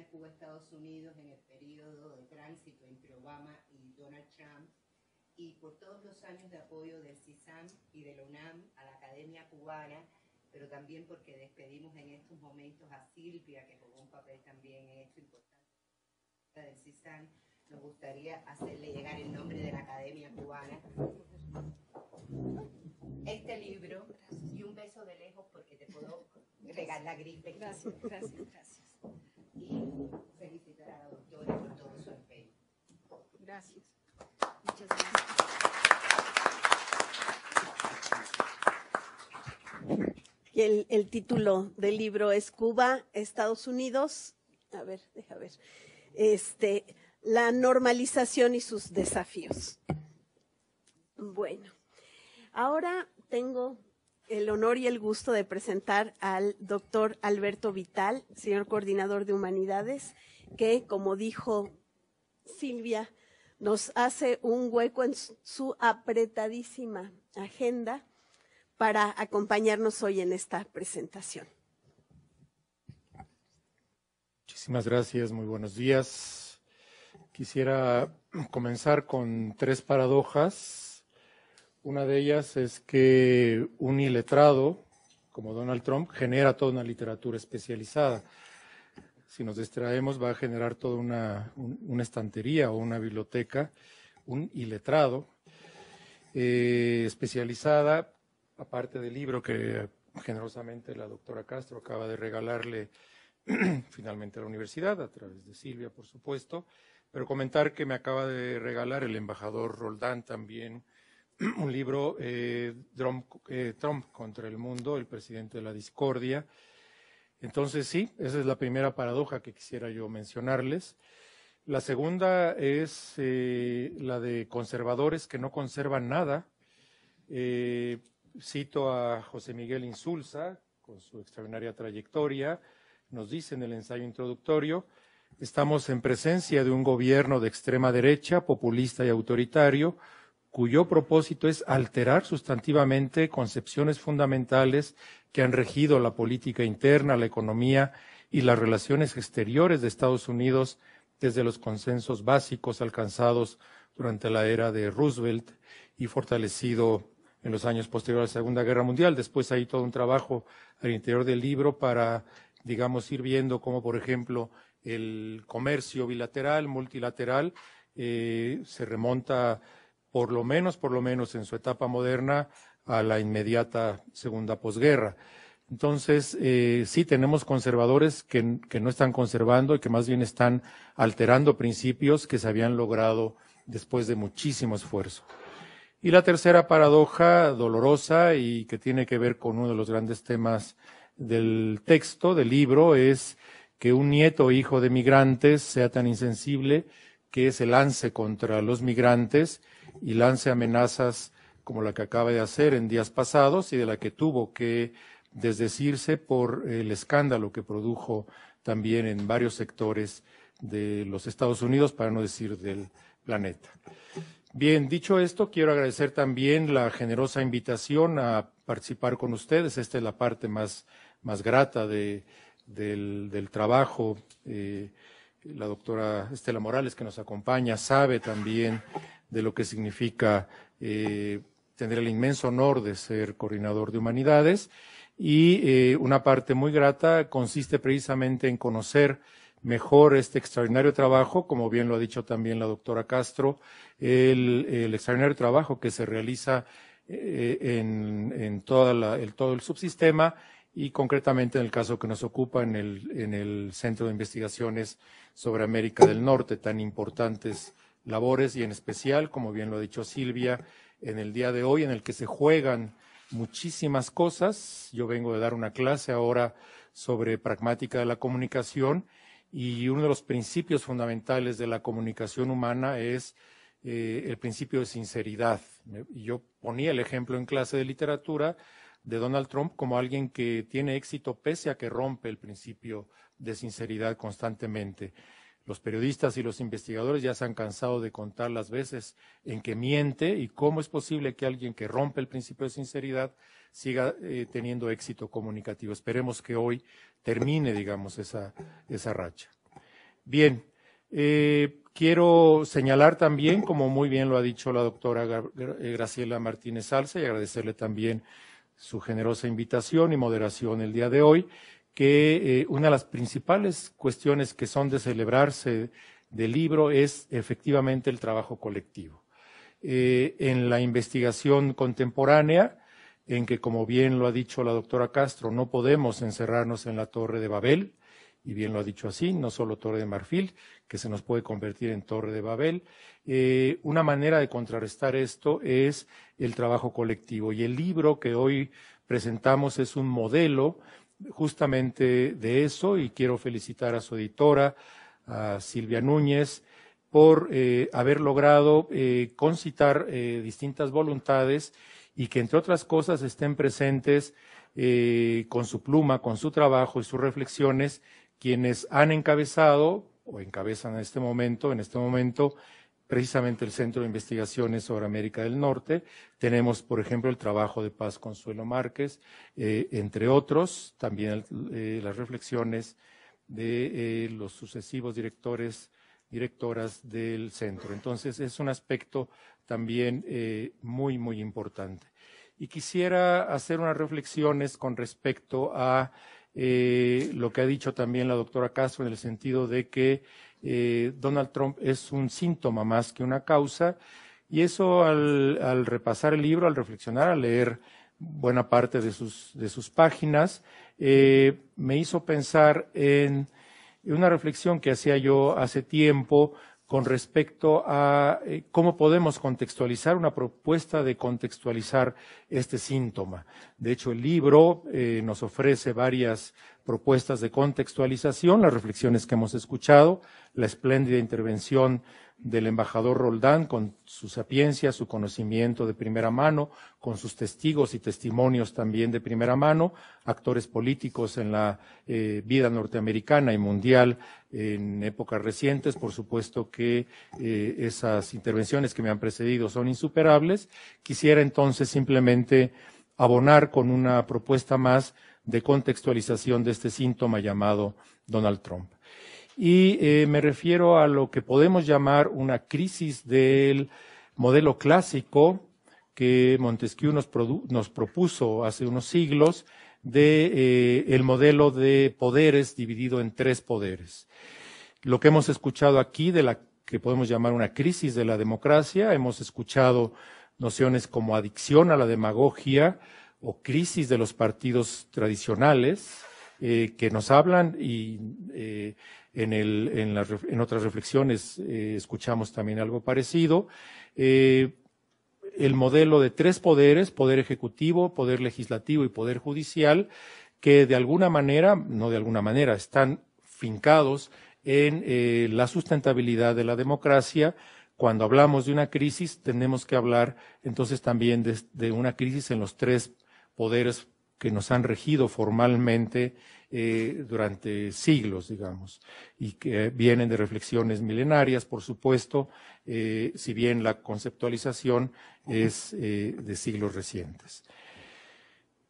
Cuba-Estados Unidos en el periodo de tránsito entre Obama y Donald Trump y por todos los años de apoyo del CISAM y de la UNAM a la Academia Cubana, pero también porque despedimos en estos momentos a Silvia, que jugó un papel también en esto importante del CISAM. Nos gustaría hacerle llegar el nombre de la Academia Cubana. Este libro y un beso de lejos porque te puedo regalar la gripe. Gracias, gracias, gracias y felicitar a la doctora por todo su empeño. Gracias. Muchas gracias. El, el título del libro es Cuba, Estados Unidos. A ver, deja ver. Este, la normalización y sus desafíos. Bueno, ahora tengo el honor y el gusto de presentar al doctor Alberto Vital, señor coordinador de Humanidades, que, como dijo Silvia, nos hace un hueco en su apretadísima agenda para acompañarnos hoy en esta presentación. Muchísimas gracias, muy buenos días. Quisiera comenzar con tres paradojas una de ellas es que un iletrado, como Donald Trump, genera toda una literatura especializada. Si nos distraemos, va a generar toda una, estantería o una biblioteca, un iletrado eh, especializada, aparte del libro que generosamente la doctora Castro acaba de regalarle finalmente a la universidad, a través de Silvia, por supuesto, pero comentar que me acaba de regalar el embajador Roldán también un libro, eh, eh, Trump, contra el mundo, el presidente de la discordia. Entonces, sí, esa es la primera paradoja que quisiera yo mencionarles. La segunda es eh, la de conservadores que no conservan nada. cito a José Miguel Insulza, con su extraordinaria trayectoria, nos dice en el ensayo introductorio, estamos en presencia de un gobierno de extrema derecha, populista y autoritario, cuyo propósito es alterar sustantivamente concepciones fundamentales que han regido la política interna, la economía y las relaciones exteriores de Estados Unidos desde los consensos básicos alcanzados durante la era de Roosevelt y fortalecido en los años posteriores a la Segunda Guerra Mundial. Después hay todo un trabajo al interior del libro para, digamos, ir viendo cómo, por ejemplo, el comercio bilateral, multilateral, eh, se remonta por lo menos, por lo menos en su etapa moderna, a la inmediata segunda posguerra. Entonces, eh, sí tenemos conservadores que, que, no están conservando y que más bien están alterando principios que se habían logrado después de muchísimo esfuerzo. Y la tercera paradoja dolorosa y que tiene que ver con uno de los grandes temas del texto, del libro, es que un nieto o hijo de migrantes sea tan insensible que se lance contra los migrantes y lance amenazas como la que acaba de hacer en días pasados y de la que tuvo que desdecirse por el escándalo que produjo también en varios sectores de los Estados Unidos, para no decir del planeta. Bien, dicho esto, quiero agradecer también la generosa invitación a participar con ustedes. Esta es la parte más, grata del, trabajo. Eh, la doctora Estela Morales, que nos acompaña, sabe también de lo que significa eh, tener el inmenso honor de ser coordinador de humanidades y eh, una parte muy grata consiste precisamente en conocer mejor este extraordinario trabajo, como bien lo ha dicho también la doctora Castro, el, extraordinario trabajo que se realiza eh, en, todo el subsistema y concretamente en el caso que nos ocupa en el, en el Centro de Investigaciones sobre América del Norte, tan importantes labores y en especial, como bien lo ha dicho Silvia, en el día de hoy en el que se juegan muchísimas cosas. Yo vengo de dar una clase ahora sobre pragmática de la comunicación y uno de los principios fundamentales de la comunicación humana es eh, el principio de sinceridad. Yo ponía el ejemplo en clase de literatura de Donald Trump como alguien que tiene éxito pese a que rompe el principio de sinceridad constantemente. Los periodistas y los investigadores ya se han cansado de contar las veces en que miente y cómo es posible que alguien que rompe el principio de sinceridad siga eh, teniendo éxito comunicativo. Esperemos que hoy termine, digamos, esa, esa racha. Bien, eh, quiero señalar también, como muy bien lo ha dicho la doctora eh, Graciela Martínez Salza, y agradecerle también su generosa invitación y moderación el día de hoy, que eh, una de las principales cuestiones que son de celebrarse del libro es efectivamente el trabajo colectivo. Eh, en la investigación contemporánea, en que, como bien lo ha dicho la doctora Castro, no podemos encerrarnos en la Torre de Babel, y bien lo ha dicho así, no solo Torre de Marfil, que se nos puede convertir en Torre de Babel. Eh, una manera de contrarrestar esto es el trabajo colectivo. Y el libro que hoy presentamos es un modelo justamente de eso y quiero felicitar a su editora, a Silvia Núñez, por eh, haber logrado eh, concitar eh, distintas voluntades y que, entre otras cosas, estén presentes con su pluma, con su trabajo y sus reflexiones quienes han encabezado o encabezan en este momento, en este momento, precisamente el Centro de Investigaciones sobre América del Norte. Tenemos, por ejemplo, el trabajo de Paz Consuelo Márquez, eh, entre otros, también eh, las reflexiones de eh, los sucesivos directores, directoras del centro. Entonces, es un aspecto también muy, muy importante. Y quisiera hacer unas reflexiones con respecto a lo que ha dicho también la doctora Castro en el sentido de que eh, Donald Trump es un síntoma más que una causa. Y eso al, repasar el libro, al reflexionar, al leer buena parte de sus, páginas, eh, me hizo pensar en una reflexión que hacía yo hace tiempo con respecto a eh, cómo podemos contextualizar una propuesta de contextualizar este síntoma. De hecho, el libro nos ofrece varias propuestas de contextualización, las reflexiones que hemos escuchado, la espléndida intervención del embajador Roldán con su sapiencia, su conocimiento de primera mano, con sus testigos y testimonios también de primera mano, actores políticos en la eh, vida norteamericana y mundial en épocas recientes. Por supuesto que eh, esas intervenciones que me han precedido son insuperables. Quisiera entonces simplemente abonar con una propuesta más de contextualización de este síntoma llamado Donald Trump. Y eh, me refiero a lo que podemos llamar una crisis del modelo clásico que Montesquieu nos, propuso hace unos siglos del eh, modelo de poderes dividido en tres poderes. Lo que hemos escuchado aquí de la que podemos llamar una crisis de la democracia, hemos escuchado nociones como adicción a la demagogia, o crisis de los partidos tradicionales eh, que nos hablan y eh, en, otras reflexiones eh, escuchamos también algo parecido. el modelo de tres poderes, poder ejecutivo, poder legislativo y poder judicial, que de alguna manera, no de alguna manera, están fincados en la sustentabilidad de la democracia, cuando hablamos de una crisis, tenemos que hablar entonces también de, una crisis en los tres poderes que nos han regido formalmente eh, durante siglos, digamos, y que vienen de reflexiones milenarias, por supuesto, eh, si bien la conceptualización es eh, de siglos recientes.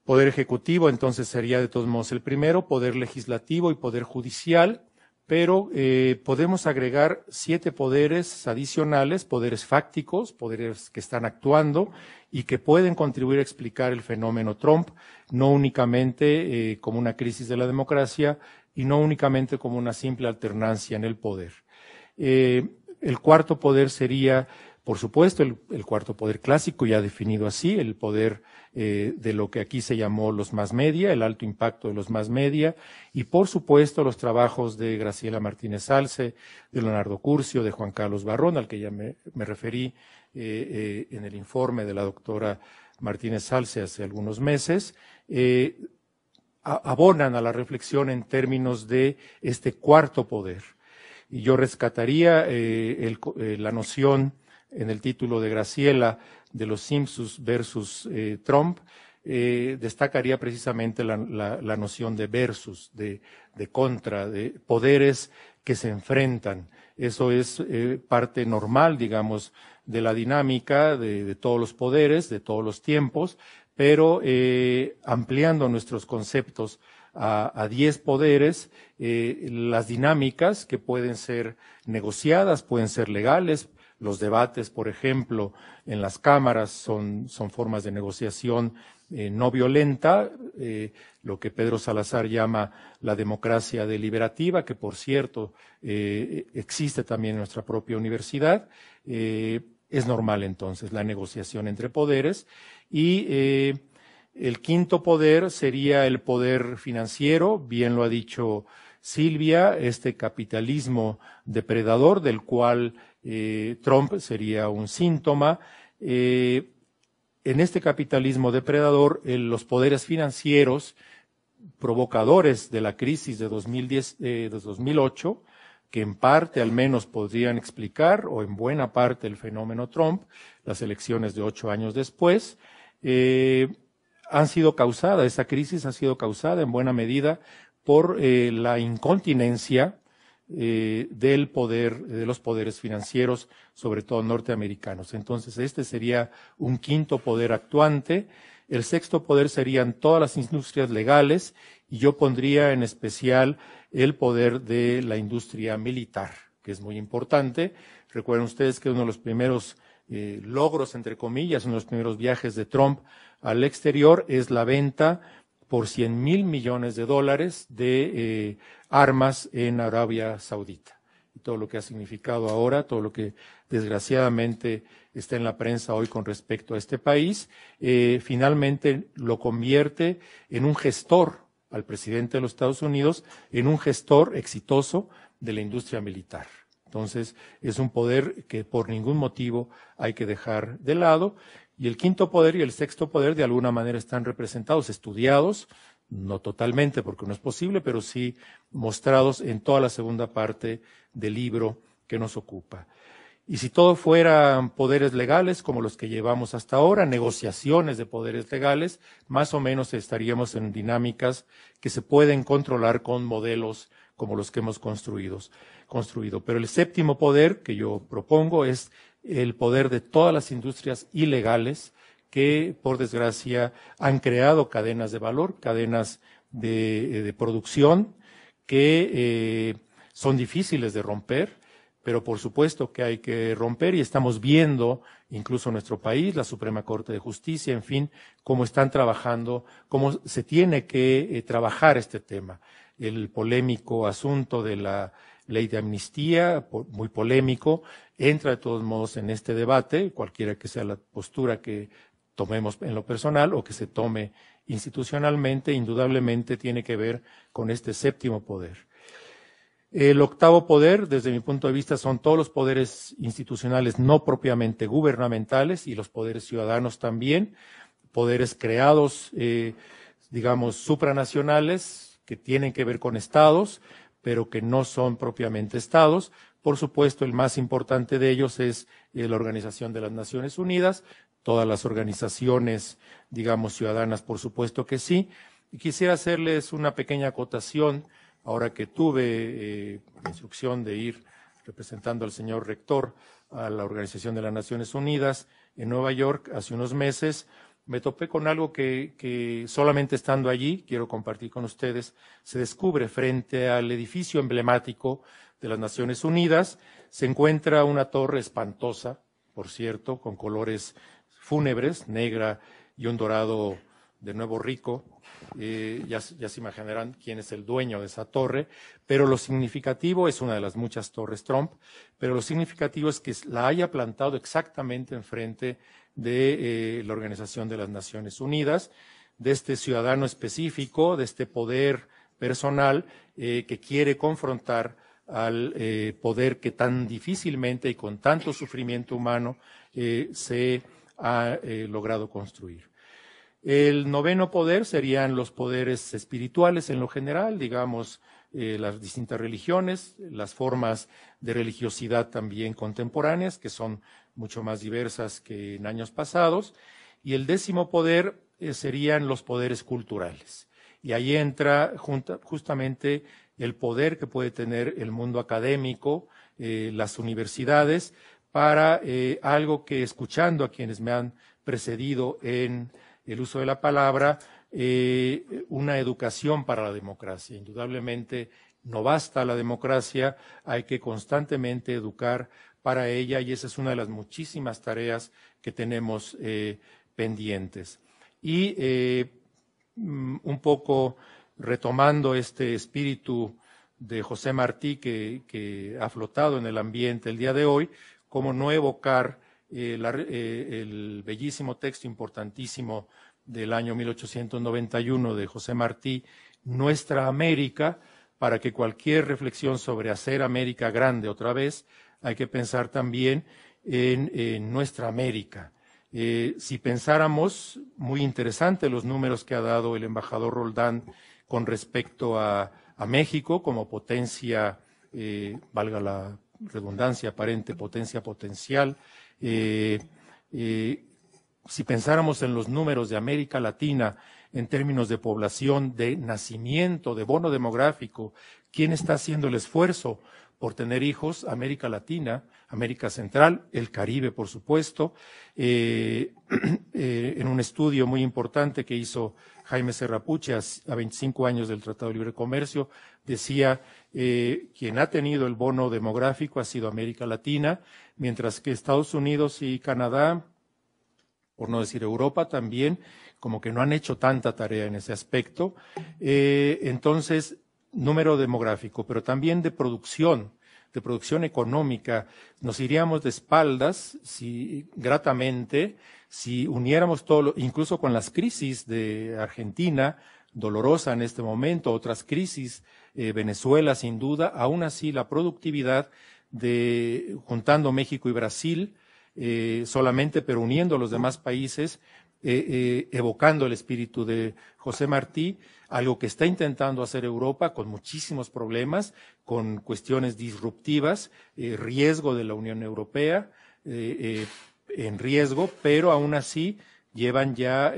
Poder ejecutivo, entonces, sería de todos modos el primero, poder legislativo y poder judicial, pero eh, podemos agregar siete poderes adicionales, poderes fácticos, poderes que están actuando y que pueden contribuir a explicar el fenómeno Trump, no únicamente eh, como una crisis de la democracia y no únicamente como una simple alternancia en el poder. Eh, el cuarto poder sería por supuesto, el, cuarto poder clásico ya definido así, el poder eh, de lo que aquí se llamó los más media, el alto impacto de los más media, y por supuesto los trabajos de Graciela Martínez Salce, de Leonardo Curcio, de Juan Carlos Barrón, al que ya me, referí eh, eh, en el informe de la doctora Martínez Salce hace algunos meses, abonan a la reflexión en términos de este cuarto poder. Y yo rescataría la noción en el título de Graciela de los Simpsons versus eh, Trump, eh, destacaría precisamente la, noción de versus, de, contra, de poderes que se enfrentan. Eso es eh, parte normal, digamos, de la dinámica de, todos los poderes, de todos los tiempos, pero ampliando nuestros conceptos a, diez poderes, las dinámicas que pueden ser negociadas, pueden ser legales, los debates, por ejemplo, en las cámaras son, formas de negociación eh, no violenta, eh, lo que Pedro Salazar llama la democracia deliberativa, que por cierto eh, existe también en nuestra propia universidad. es normal entonces la negociación entre poderes y el quinto poder sería el poder financiero, bien lo ha dicho Silvia, este capitalismo depredador del cual eh, Trump sería un síntoma. Eh, en este capitalismo depredador, eh, los poderes financieros provocadores de la crisis de, 2008, que en parte al menos podrían explicar, o en buena parte, el fenómeno Trump, las elecciones de ocho años después, han sido causadas, esta crisis ha sido causada en buena medida por la incontinencia eh, del poder, de los poderes financieros, sobre todo norteamericanos. Entonces, este sería un quinto poder actuante. El sexto poder serían todas las industrias legales y yo pondría en especial el poder de la industria militar, que es muy importante. Recuerden ustedes que uno de los primeros eh, logros, entre comillas, uno de los primeros viajes de Trump al exterior es la venta por 100 mil millones de dólares de eh, armas en Arabia Saudita. Y todo lo que ha significado ahora, todo lo que desgraciadamente está en la prensa hoy con respecto a este país, eh, finalmente lo convierte en un gestor al presidente de los Estados Unidos, en un gestor exitoso de la industria militar. Entonces, es un poder que por ningún motivo hay que dejar de lado. Y el quinto poder y el sexto poder de alguna manera están representados, estudiados, no totalmente porque no es posible, pero sí mostrados en toda la segunda parte del libro que nos ocupa. Y si todo fueran poderes legales como los que llevamos hasta ahora, negociaciones de poderes legales, más o menos estaríamos en dinámicas que se pueden controlar con modelos como los que hemos construido. construido. Pero el séptimo poder que yo propongo es el poder de todas las industrias ilegales que, por desgracia, han creado cadenas de valor, cadenas de, eh, producción que eh, son difíciles de romper, pero por supuesto que hay que romper y estamos viendo, incluso nuestro país, la Suprema Corte de Justicia, en fin, cómo están trabajando, cómo se tiene que eh, trabajar este tema. El polémico asunto de la ley de amnistía, muy polémico, entra de todos modos en este debate, cualquiera que sea la postura que tomemos en lo personal o que se tome institucionalmente, indudablemente tiene que ver con este séptimo poder. El octavo poder, desde mi punto de vista, son todos los poderes institucionales no propiamente gubernamentales y los poderes ciudadanos también, poderes creados, eh, digamos, supranacionales que tienen que ver con estados, pero que no son propiamente estados. Por supuesto, el más importante de ellos es eh, la Organización de las Naciones Unidas, todas las organizaciones, digamos, ciudadanas, por supuesto que sí. Y quisiera hacerles una pequeña acotación, ahora que tuve eh, la instrucción de ir representando al señor rector a la Organización de las Naciones Unidas en Nueva York hace unos meses me topé con algo que, solamente estando allí, quiero compartir con ustedes, se descubre frente al edificio emblemático de las Naciones Unidas, se encuentra una torre espantosa, por cierto, con colores fúnebres, negra y un dorado de nuevo rico. Eh, ya, ya se imaginarán quién es el dueño de esa torre, pero lo significativo es una de las muchas torres Trump, pero lo significativo es que la haya plantado exactamente enfrente de eh, la Organización de las Naciones Unidas, de este ciudadano específico, de este poder personal eh, que quiere confrontar al eh, poder que tan difícilmente y con tanto sufrimiento humano se ha logrado construir. El noveno poder serían los poderes espirituales en lo general, digamos, las distintas religiones, las formas de religiosidad también contemporáneas, que son mucho más diversas que en años pasados. Y el décimo poder eh, serían los poderes culturales. Y ahí entra justamente el poder que puede tener el mundo académico, eh, las universidades, para eh, algo que escuchando a quienes me han precedido en el uso de la palabra, una educación para la democracia. Indudablemente no basta la democracia, hay que constantemente educar para ella y esa es una de las muchísimas tareas que tenemos eh, pendientes. Y eh, mm, un poco retomando este espíritu de José Martí que, ha flotado en el ambiente el día de hoy, cómo no evocar eh, el bellísimo texto importantísimo del año 1891 de José Martí, Nuestra América, para que cualquier reflexión sobre hacer América grande otra vez, hay que pensar también en, nuestra América. Eh, si pensáramos, muy interesante los números que ha dado el embajador Roldán con respecto a, México como potencia, eh, valga la redundancia aparente, potencia potencial. Eh, si pensáramos en los números de América Latina en términos de población, de nacimiento, de bono demográfico, quién está haciendo el esfuerzo por tener hijos, América Latina, América Central, el Caribe, por supuesto. Eh, eh, en un estudio muy importante que hizo Jaime Serrapuche a 25 años del Tratado de Libre Comercio, decía, eh, quien ha tenido el bono demográfico ha sido América Latina, mientras que Estados Unidos y Canadá, por no decir Europa también, como que no han hecho tanta tarea en ese aspecto. Eh, entonces, número demográfico, pero también de producción, de producción económica. Nos iríamos de espaldas, si gratamente, si uniéramos todo, incluso con las crisis de Argentina, dolorosa en este momento, otras crisis, eh, Venezuela sin duda, aún así la productividad de juntando México y Brasil eh, solamente, pero uniendo los demás países, eh, eh, evocando el espíritu de José Martí, algo que está intentando hacer Europa con muchísimos problemas, con cuestiones disruptivas, eh, riesgo de la Unión Europea, en riesgo, pero aún así llevan ya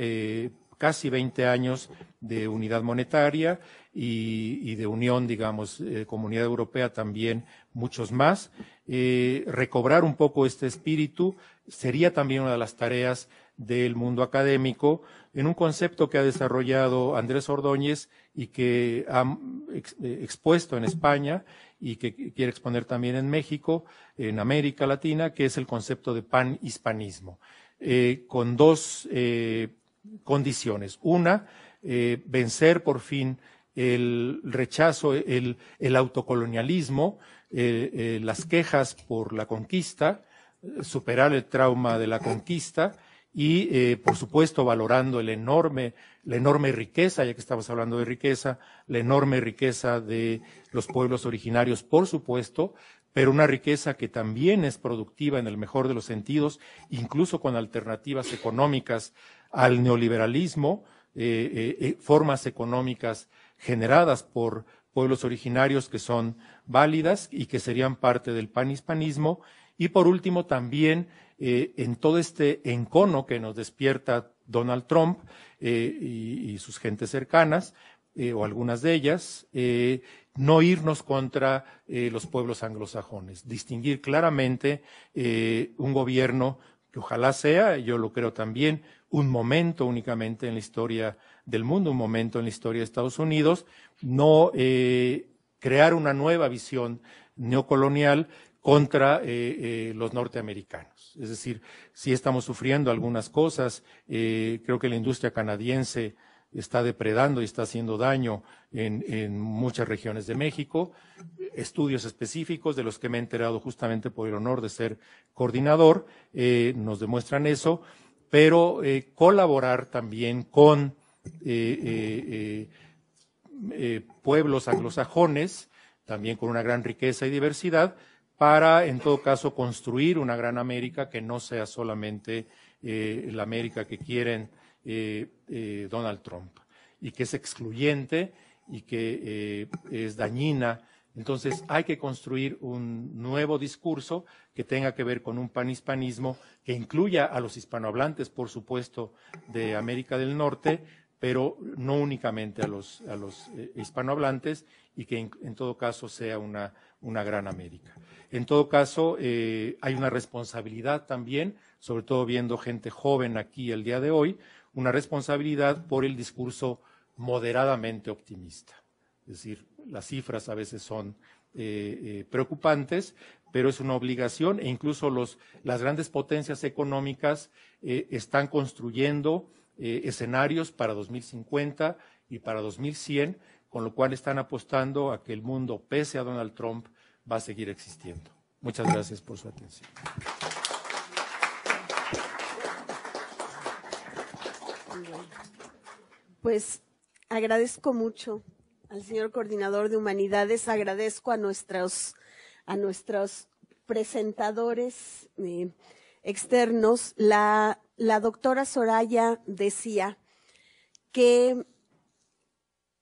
casi 20 años de unidad monetaria y, de unión, digamos, comunidad europea también, muchos más. recobrar un poco este espíritu sería también una de las tareas del mundo académico en un concepto que ha desarrollado Andrés Ordóñez y que ha eh, expuesto en España y que quiere exponer también en México, en América Latina, que es el concepto de panhispanismo, hispanismo eh, con dos eh, condiciones. Una, vencer por fin el rechazo, el autocolonialismo, las quejas por la conquista, superar el trauma de la conquista y, eh, por supuesto, valorando la enorme riqueza, ya que estamos hablando de riqueza, la enorme riqueza de los pueblos originarios, por supuesto, pero una riqueza que también es productiva en el mejor de los sentidos, incluso con alternativas económicas al neoliberalismo, eh, eh, formas económicas generadas por pueblos originarios que son válidas y que serían parte del panhispanismo. Y por último, también eh, en todo este encono que nos despierta Donald Trump eh, y, sus gentes cercanas, eh, o algunas de ellas, no irnos contra los pueblos anglosajones, distinguir claramente un gobierno que ojalá sea, yo lo creo también, un momento únicamente en la historia del mundo, un momento en la historia de Estados Unidos, no crear una nueva visión neocolonial contra eh, eh, los norteamericanos. Es decir, si estamos sufriendo algunas cosas. Eh, creo que la industria canadiense está depredando y está haciendo daño en, muchas regiones de México. Estudios específicos de los que me he enterado justamente por el honor de ser coordinador nos demuestran eso, pero colaborar también con pueblos anglosajones, también con una gran riqueza y diversidad, para, en todo caso, construir una gran América que no sea solamente eh, la América que quieren eh, eh, Donald Trump y que es excluyente y que es dañina. Entonces hay que construir un nuevo discurso que tenga que ver con un panhispanismo que incluya a los hispanohablantes, por supuesto, de América del Norte, pero no únicamente a los, hispanohablantes y que en todo caso sea una, una gran América. En todo caso, eh, hay una responsabilidad también, sobre todo viendo gente joven aquí el día de hoy, una responsabilidad por el discurso moderadamente optimista. Es decir, las cifras a veces son eh, eh, preocupantes, pero es una obligación e incluso los, las grandes potencias económicas están construyendo escenarios para 2050 y para 2100, con lo cual están apostando a que el mundo, pese a Donald Trump, va a seguir existiendo. Muchas gracias por su atención. Pues agradezco mucho al señor coordinador de humanidades, agradezco a nuestros, presentadores eh, externos. La, la doctora Soraya decía que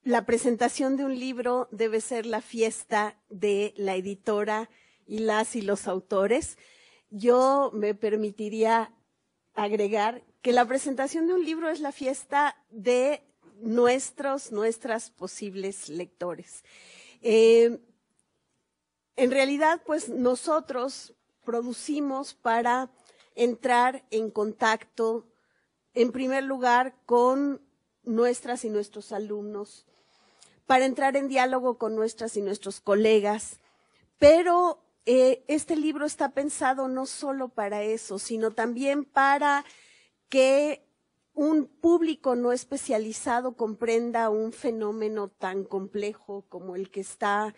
la presentación de un libro debe ser la fiesta de la editora y las y los autores. Yo me permitiría agregar que la presentación de un libro es la fiesta de nuestros, nuestras posibles lectores. Eh, en realidad, pues nosotros producimos para entrar en contacto, en primer lugar, con nuestras y nuestros alumnos, para entrar en diálogo con nuestras y nuestros colegas. Pero eh, este libro está pensado no solo para eso, sino también para que un público no especializado comprenda un fenómeno tan complejo como el que está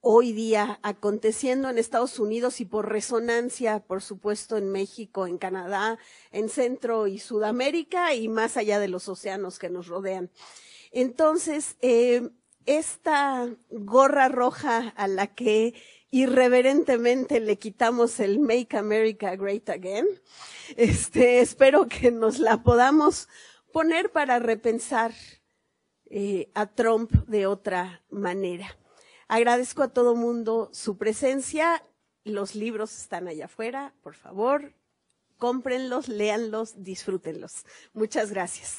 hoy día aconteciendo en Estados Unidos y por resonancia, por supuesto, en México, en Canadá, en Centro y Sudamérica y más allá de los océanos que nos rodean. Entonces, eh, esta gorra roja a la que irreverentemente le quitamos el Make America Great Again, este, espero que nos la podamos poner para repensar eh, a Trump de otra manera. Agradezco a todo mundo su presencia. Los libros están allá afuera, por favor, cómprenlos, léanlos, disfrútenlos. Muchas gracias.